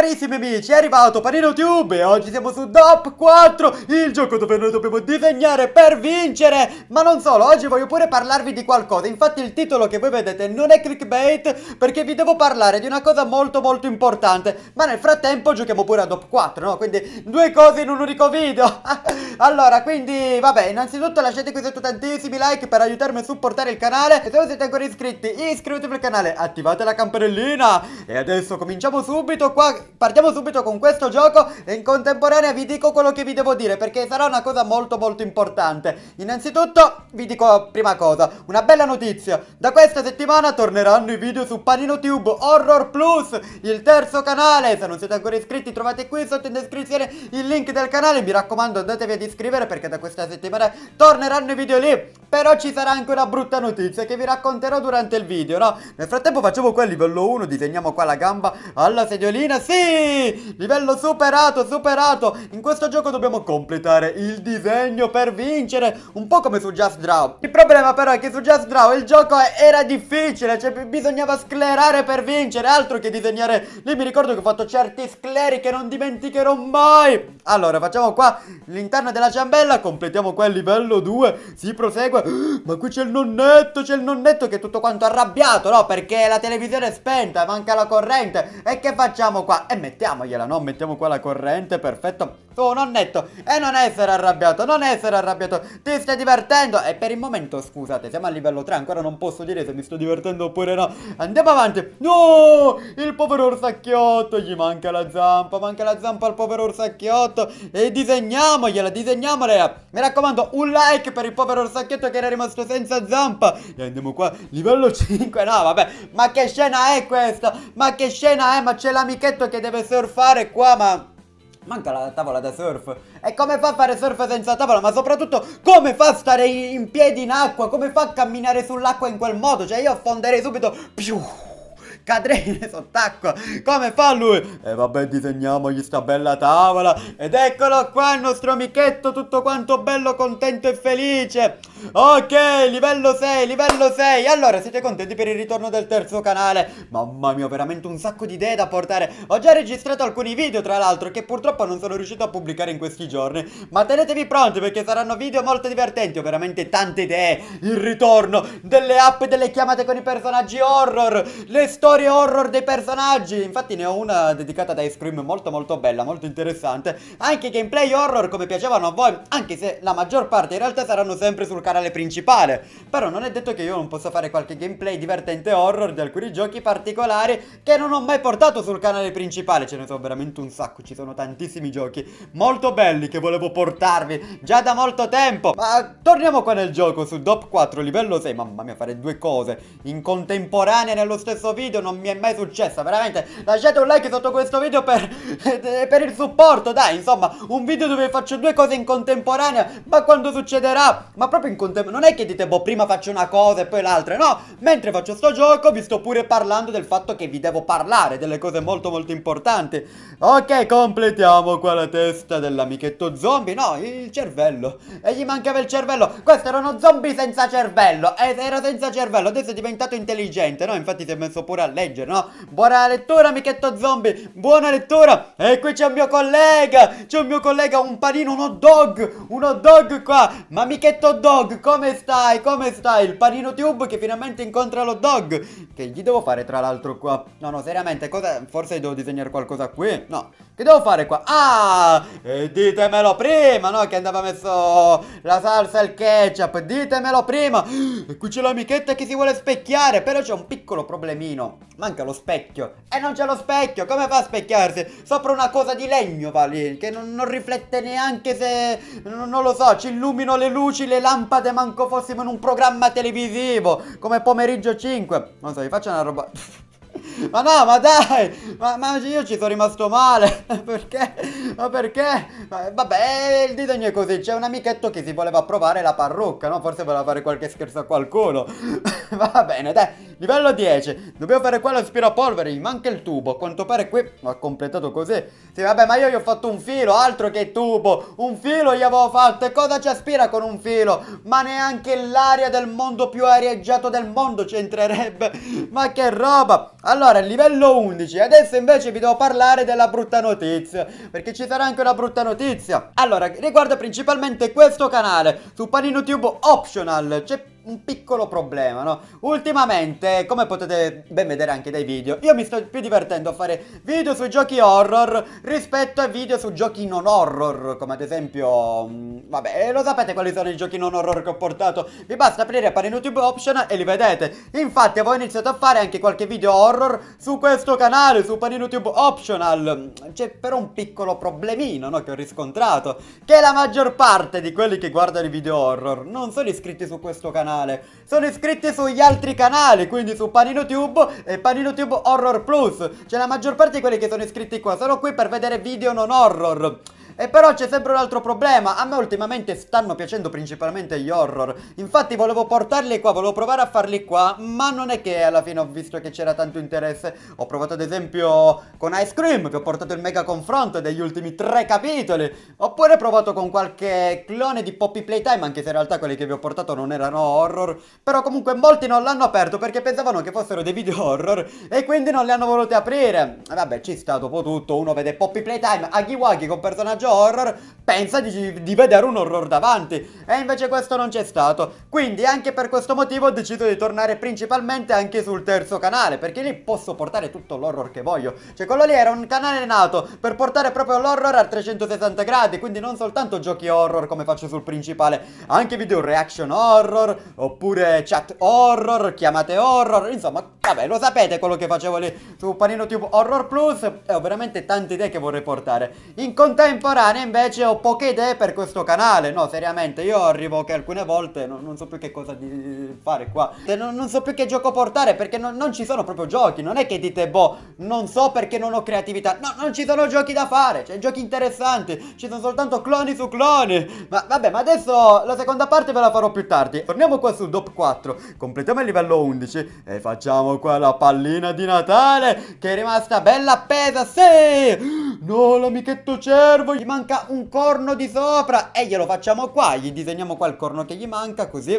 Carissimi amici, è arrivato Panino YouTube e oggi siamo su DOP 4, il gioco dove noi dobbiamo disegnare per vincere! Ma non solo, oggi voglio pure parlarvi di qualcosa, infatti il titolo che voi vedete non è clickbait perché vi devo parlare di una cosa molto molto importante, ma nel frattempo giochiamo pure a DOP 4, no? Quindi due cose in un unico video! allora, quindi vabbè, innanzitutto lasciate qui sotto tantissimi like per aiutarmi a supportare il canale e se non siete ancora iscritti iscrivetevi al canale, attivate la campanellina e adesso cominciamo subito qua partiamo subito con questo gioco e in contemporanea vi dico quello che vi devo dire perché sarà una cosa molto molto importante. Innanzitutto vi dico prima cosa, una bella notizia. Da questa settimana torneranno i video su PaninoTube Horror Plus, il terzo canale. Se non siete ancora iscritti trovate qui sotto in descrizione il link del canale. Mi raccomando andatevi ad iscrivere perché da questa settimana torneranno i video lì. Però ci sarà anche una brutta notizia che vi racconterò durante il video, no? Nel frattempo facciamo qua il livello 1, disegniamo qua la gamba alla sediolina. Sì! Livello superato, superato! In questo gioco dobbiamo completare il disegno per vincere, un po' come su Just Draw. Il problema però è che su Just Draw il gioco era difficile, cioè bisognava sclerare per vincere, altro che disegnare. Lì mi ricordo che ho fatto certi scleri che non dimenticherò mai. Allora, facciamo qua l'interno della ciambella, completiamo qua il livello 2, si prosegue. Ma qui c'è il nonnetto, c'è il nonnetto che è tutto quanto arrabbiato, no? Perché la televisione è spenta, manca la corrente. E che facciamo qua? e mettiamogliela, no? Mettiamo qua la corrente, perfetto. Oh, netto! e non essere arrabbiato, non essere arrabbiato, ti stai divertendo. E per il momento, scusate, siamo a livello 3, ancora non posso dire se mi sto divertendo oppure no. Andiamo avanti. No, il povero orsacchiotto, gli manca la zampa, manca la zampa al povero orsacchiotto. E disegniamogliela, disegniamola! Mi raccomando, un like per il povero orsacchiotto che era rimasto senza zampa. E andiamo qua, livello 5, no, vabbè. Ma che scena è questa? Ma che scena è? Ma c'è l'amichetto che deve surfare qua, ma... Manca la tavola da surf. E come fa a fare surf senza tavola? Ma soprattutto come fa a stare in piedi in acqua? Come fa a camminare sull'acqua in quel modo? Cioè io affonderei subito... Più! cadrei sott'acqua. Come fa lui? E eh, vabbè, disegniamogli sta bella tavola. Ed eccolo qua il nostro amichetto, tutto quanto bello, contento e felice. Ok, livello 6, livello 6. Allora, siete contenti per il ritorno del terzo canale? Mamma mia, veramente un sacco di idee da portare. Ho già registrato alcuni video, tra l'altro, che purtroppo non sono riuscito a pubblicare in questi giorni. Ma tenetevi pronti perché saranno video molto divertenti. Ho veramente tante idee. Il ritorno delle app delle chiamate con i personaggi horror, le storie storie horror dei personaggi Infatti ne ho una dedicata ad Ice Cream molto molto bella, molto interessante Anche gameplay horror come piacevano a voi Anche se la maggior parte in realtà saranno sempre sul canale principale Però non è detto che io non possa fare qualche gameplay divertente horror di alcuni giochi particolari Che non ho mai portato sul canale principale Ce ne sono veramente un sacco, ci sono tantissimi giochi molto belli che volevo portarvi già da molto tempo Ma torniamo qua nel gioco su DOP 4 livello 6 Mamma mia fare due cose in contemporanea nello stesso video video non mi è mai successa Veramente lasciate un like sotto questo video per, per il supporto Dai insomma un video dove faccio due cose in contemporanea Ma quando succederà? Ma proprio in contemporanea Non è che dite boh prima faccio una cosa e poi l'altra No mentre faccio sto gioco vi sto pure parlando del fatto che vi devo parlare Delle cose molto molto importanti Ok completiamo qua la testa dell'amichetto zombie No il cervello E gli mancava il cervello Questo era uno zombie senza cervello Era senza cervello adesso è diventato intelligente No infatti si è messo pure a leggere, no? Buona lettura, amichetto zombie! Buona lettura! E qui c'è un mio collega! C'è un mio collega, un panino, un hot dog! Un hot dog qua! Ma amichetto dog, come stai? Come stai? Il panino tube che finalmente incontra lo dog! Che gli devo fare tra l'altro qua? No, no, seriamente, cosa... Forse devo disegnare qualcosa qui? No. Che devo fare qua? Ah! E ditemelo prima, no? Che andava messo la salsa e il ketchup! Ditemelo prima! E qui c'è l'amichetta che si vuole specchiare, però c'è un piccolo problemino. Manca lo specchio. E eh, non c'è lo specchio. Come fa a specchiarsi? Sopra una cosa di legno va lì. Che non, non riflette neanche se... Non, non, lo so. Ci illumino le luci, le lampade. Manco fossimo in un programma televisivo. Come pomeriggio 5. Non so, vi faccio una roba... Ma no, ma dai! Ma, ma, io ci sono rimasto male! perché? Ma perché? Ma, vabbè, il disegno è così. C'è un amichetto che si voleva provare la parrucca, no? Forse voleva fare qualche scherzo a qualcuno. Va bene, dai. Livello 10. Dobbiamo fare quello l'aspirapolvere. Gli manca il tubo. A quanto pare qui ha completato così. Sì, vabbè, ma io gli ho fatto un filo. Altro che tubo. Un filo gli avevo fatto. E cosa ci aspira con un filo? Ma neanche l'aria del mondo più arieggiato del mondo ci entrerebbe. Ma che roba. Allora, livello 11. Adesso invece vi devo parlare della brutta notizia. Perché ci sarà anche una brutta notizia. Allora, riguarda principalmente questo canale. Su Panino PaninoTube Optional. C'è un piccolo problema, no? Ultimamente, come potete ben vedere anche dai video, io mi sto più divertendo a fare video sui giochi horror rispetto a video su giochi non horror, come ad esempio... Mh, mm, vabbè, eh, lo sapete quali sono i giochi non horror che ho portato? Vi basta aprire e in YouTube Option e li vedete. Infatti avevo iniziato a fare anche qualche video horror su questo canale, su Panin YouTube Optional. Mm, C'è cioè, però un piccolo problemino, no? Che ho riscontrato, che la maggior parte di quelli che guardano i video horror non sono iscritti su questo canale canale Sono iscritti sugli altri canali Quindi su PaninoTube e PaninoTube Horror Plus Cioè la maggior parte di quelli che sono iscritti qua Sono qui per vedere video non horror e però c'è sempre un altro problema, a me ultimamente stanno piacendo principalmente gli horror, infatti volevo portarli qua, volevo provare a farli qua, ma non è che alla fine ho visto che c'era tanto interesse, ho provato ad esempio con Ice Cream, vi ho portato il mega confronto degli ultimi tre capitoli, oppure ho provato con qualche clone di Poppy Playtime, anche se in realtà quelli che vi ho portato non erano horror, però comunque molti non l'hanno aperto perché pensavano che fossero dei video horror e quindi non li hanno voluti aprire. Vabbè, ci sta dopo tutto, uno vede Poppy Playtime, Aghiwagi con personaggio horror pensa di, di, vedere un horror davanti e invece questo non c'è stato quindi anche per questo motivo ho deciso di tornare principalmente anche sul terzo canale perché lì posso portare tutto l'horror che voglio cioè quello lì era un canale nato per portare proprio l'horror a 360 gradi quindi non soltanto giochi horror come faccio sul principale anche video reaction horror oppure chat horror chiamate horror insomma vabbè lo sapete quello che facevo lì su Panino Tube Horror Plus e ho veramente tante idee che vorrei portare in contemporanea temporanea invece ho poche idee per questo canale, no seriamente, io arrivo che alcune volte non, non so più che cosa fare qua, cioè, non, non, so più che gioco portare perché non, non, ci sono proprio giochi, non è che dite boh, non so perché non ho creatività, no, non ci sono giochi da fare, cioè giochi interessanti, ci sono soltanto cloni su cloni, ma vabbè, ma adesso la seconda parte ve la farò più tardi, torniamo qua sul DOP 4, completiamo il livello 11 e facciamo qua la pallina di Natale che è rimasta bella appesa, sì! No, l'amichetto cervo, gli manca un corno di sopra e glielo facciamo qua, gli disegniamo qua il corno che gli manca così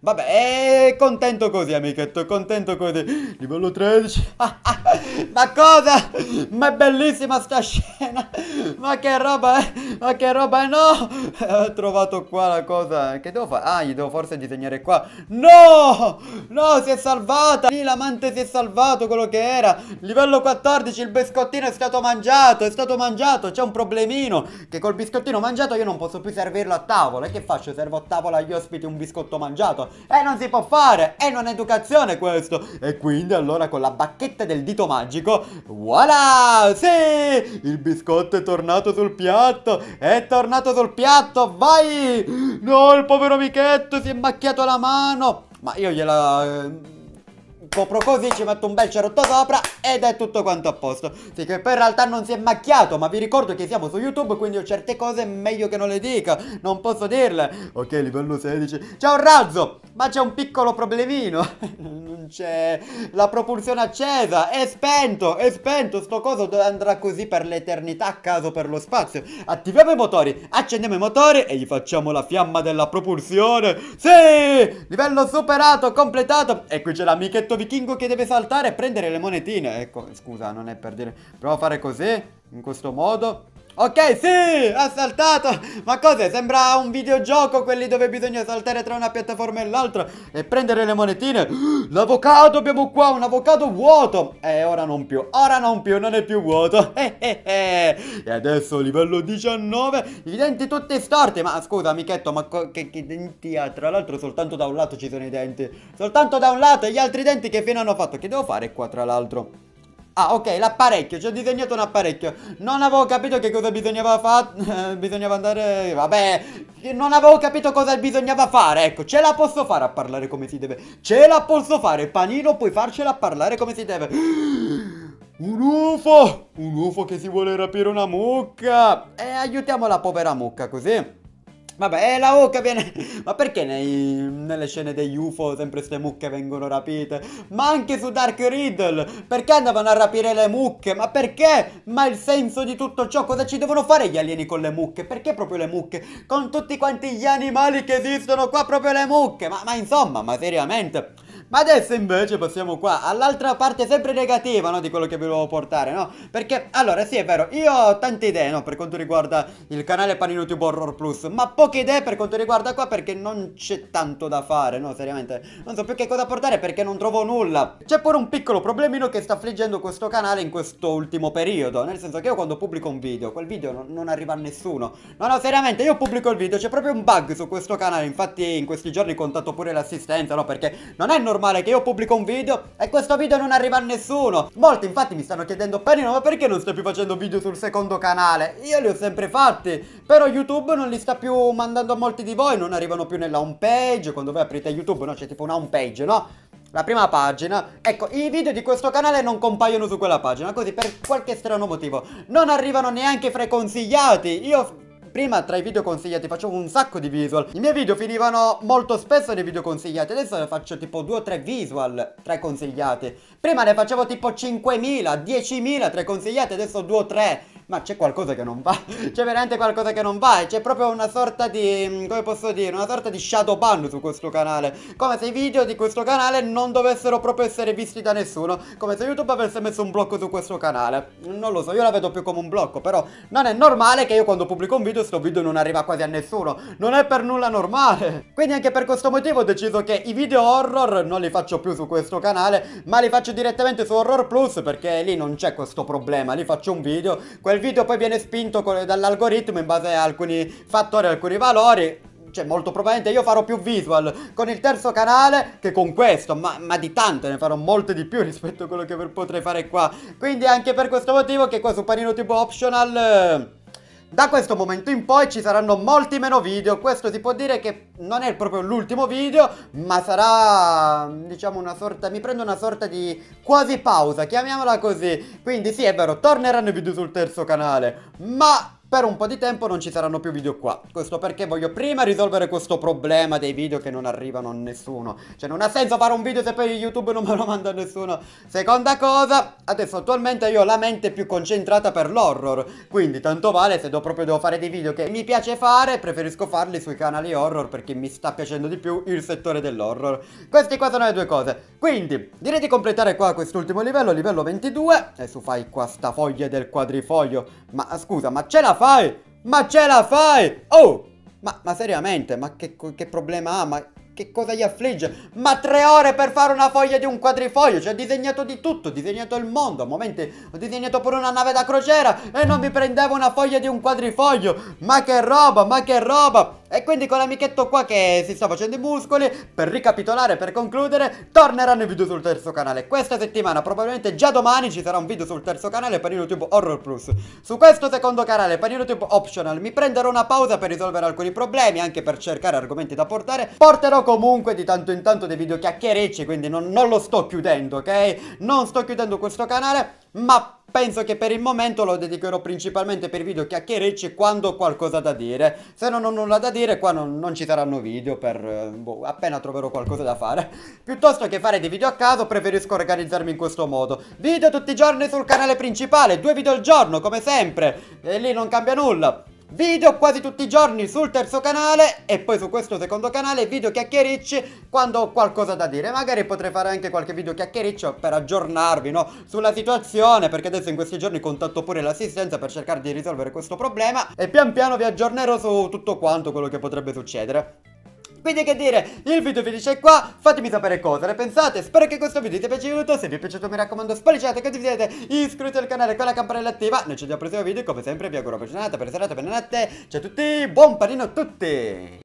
Vabbè, contento così, amichetto, contento così. Livello 13. ma cosa? Ma è bellissima sta scena. Ma che roba, è? Eh? Ma che roba, è? No! Ho trovato qua la cosa. Che devo fare? Ah, gli devo forse disegnare qua. No! No, si è salvata. Lì l'amante si è salvato, quello che era. Livello 14, il biscottino è stato mangiato, è stato mangiato. C'è un problemino che col biscottino mangiato io non posso più servirlo a tavola. E che faccio? Servo a tavola agli ospiti un biscotto mangiato e eh, non si può fare, e non è educazione questo. E quindi allora con la bacchetta del dito magico, voilà, sì, il biscotto è tornato sul piatto, è tornato sul piatto, vai! No, il povero amichetto si è macchiato la mano, ma io gliela... Eh, proprio così ci metto un bel cerotto sopra ed è tutto quanto a posto. Sì che poi in realtà non si è macchiato, ma vi ricordo che siamo su YouTube, quindi ho certe cose meglio che non le dica, non posso dirle. Ok, livello 16. C'è un razzo, ma c'è un piccolo problemino. non c'è la propulsione accesa, è spento, è spento, sto coso andrà così per l'eternità a caso per lo spazio. Attiviamo i motori, accendiamo i motori e gli facciamo la fiamma della propulsione. Sì! Livello superato, completato. E qui c'è l'amichetto vichingo che deve saltare e prendere le monetine. Ecco, scusa, non è per dire. Provo a fare così, in questo modo. Ok, sì, ha saltato Ma cos'è? Sembra un videogioco quelli dove bisogna saltare tra una piattaforma e l'altra E prendere le monetine L'avocado abbiamo qua, un avocado vuoto Eh, ora non più, ora non più, non è più vuoto E adesso livello 19 I denti tutti storti Ma scusa, amichetto, ma che, che, denti ha? Tra l'altro soltanto da un lato ci sono i denti Soltanto da un lato e gli altri denti che fine hanno fatto? Che devo fare qua tra l'altro? Ah, ok, l'apparecchio, ci ho disegnato un apparecchio. Non avevo capito che cosa bisognava fare. bisognava andare... Vabbè, non avevo capito cosa bisognava fare. Ecco, ce la posso fare a parlare come si deve. Ce la posso fare, panino, puoi farcela a parlare come si deve. Un UFO! Un UFO che si vuole rapire una mucca! E eh, aiutiamo la povera mucca così. Vabbè, eh, la mucca viene... Ma perché nei... nelle scene degli UFO sempre queste mucche vengono rapite? Ma anche su Dark Riddle! Perché andavano a rapire le mucche? Ma perché? Ma il senso di tutto ciò? Cosa ci devono fare gli alieni con le mucche? Perché proprio le mucche? Con tutti quanti gli animali che esistono qua, proprio le mucche! Ma, ma insomma, ma seriamente... Ma adesso invece passiamo qua all'altra parte sempre negativa, no? Di quello che vi volevo portare, no? Perché, allora, sì, è vero, io ho tante idee, no? Per quanto riguarda il canale Panino Tube Horror Plus, ma poche idee per quanto riguarda qua perché non c'è tanto da fare, no? Seriamente, non so più che cosa portare perché non trovo nulla. C'è pure un piccolo problemino che sta affliggendo questo canale in questo ultimo periodo, nel senso che io quando pubblico un video, quel video non, non arriva a nessuno. No, no, seriamente, io pubblico il video, c'è proprio un bug su questo canale, infatti in questi giorni contatto pure l'assistenza, no? Perché non è normale normale che io pubblico un video e questo video non arriva a nessuno. Molti infatti mi stanno chiedendo Panino ma perché non stai più facendo video sul secondo canale? Io li ho sempre fatti, però YouTube non li sta più mandando a molti di voi, non arrivano più nella home page, quando voi aprite YouTube no c'è tipo una home page, no? La prima pagina, ecco, i video di questo canale non compaiono su quella pagina, così per qualche strano motivo. Non arrivano neanche fra i consigliati, io prima tra i video consigliati facevo un sacco di visual I miei video finivano molto spesso nei video consigliati Adesso ne faccio tipo 2 o 3 visual tra i consigliati Prima ne facevo tipo 5.000, 10.000 tra i consigliati Adesso 2 o 3 ma c'è qualcosa che non va, c'è veramente qualcosa che non va e c'è proprio una sorta di, mm, come posso dire, una sorta di shadow ban su questo canale, come se i video di questo canale non dovessero proprio essere visti da nessuno, come se YouTube avesse messo un blocco su questo canale, non lo so, io la vedo più come un blocco, però non è normale che io quando pubblico un video sto video non arriva quasi a nessuno, non è per nulla normale, quindi anche per questo motivo ho deciso che i video horror non li faccio più su questo canale, ma li faccio direttamente su Horror Plus perché lì non c'è questo problema, lì faccio un video, quel il video poi viene spinto dall'algoritmo in base a alcuni fattori, alcuni valori cioè molto probabilmente io farò più visual con il terzo canale che con questo, ma, ma, di tante ne farò molte di più rispetto a quello che potrei fare qua. Quindi anche per questo motivo che qua su Panino TV Optional... Eh... Da questo momento in poi ci saranno molti meno video, questo si può dire che non è proprio l'ultimo video, ma sarà diciamo una sorta, mi prendo una sorta di quasi pausa, chiamiamola così. Quindi sì è vero, torneranno i video sul terzo canale, ma per un po' di tempo non ci saranno più video qua, questo perché voglio prima risolvere questo problema dei video che non arrivano a nessuno, cioè non ha senso fare un video se poi YouTube non me lo manda a nessuno. Seconda cosa, adesso attualmente io ho la mente più concentrata per l'horror, quindi tanto vale se do, proprio devo fare dei video che mi piace fare, preferisco farli sui canali horror perché mi sta piacendo di più il settore dell'horror. Queste qua sono le due cose, quindi direi di completare qua quest'ultimo livello, livello 22, Adesso fai qua sta foglia del quadrifoglio, ma scusa ma c'è la fai! Ma ce la fai! Oh! Ma, ma seriamente, ma che, che problema ha? Ma che cosa gli affligge? Ma tre ore per fare una foglia di un quadrifoglio, cioè ho disegnato di tutto, ho disegnato il mondo, a momenti ho disegnato pure una nave da crociera e non mi prendevo una foglia di un quadrifoglio, ma che roba, ma che roba! E quindi con l'amichetto qua che si sta facendo i muscoli, per ricapitolare, per concludere, torneranno i video sul terzo canale. Questa settimana, probabilmente già domani, ci sarà un video sul terzo canale per YouTube Horror Plus. Su questo secondo canale, per YouTube Optional, mi prenderò una pausa per risolvere alcuni problemi, anche per cercare argomenti da portare. Porterò comunque di tanto in tanto dei video chiacchiericci quindi non, non lo sto chiudendo, ok? Non sto chiudendo questo canale ma penso che per il momento lo dedicherò principalmente per video chiacchiericci quando ho qualcosa da dire. Se non ho nulla da dire qua non, non ci saranno video per... Eh, boh, appena troverò qualcosa da fare. Piuttosto che fare dei video a caso preferisco organizzarmi in questo modo. Video tutti i giorni sul canale principale, due video al giorno come sempre. E lì non cambia nulla video quasi tutti i giorni sul terzo canale e poi su questo secondo canale video chiacchiericci quando ho qualcosa da dire magari potrei fare anche qualche video chiacchiericcio per aggiornarvi no? sulla situazione perché adesso in questi giorni contatto pure l'assistenza per cercare di risolvere questo problema e pian piano vi aggiornerò su tutto quanto quello che potrebbe succedere quindi che dire, il video finisce qua, fatemi sapere cosa ne pensate, spero che questo video ti sia piaciuto, se vi è piaciuto mi raccomando spolliciate, condividete, iscrivetevi al canale con la campanella attiva, noi ci vediamo al prossimo video, come sempre vi auguro buona giornata, buona serata, buona ciao a tutti, buon panino a tutti!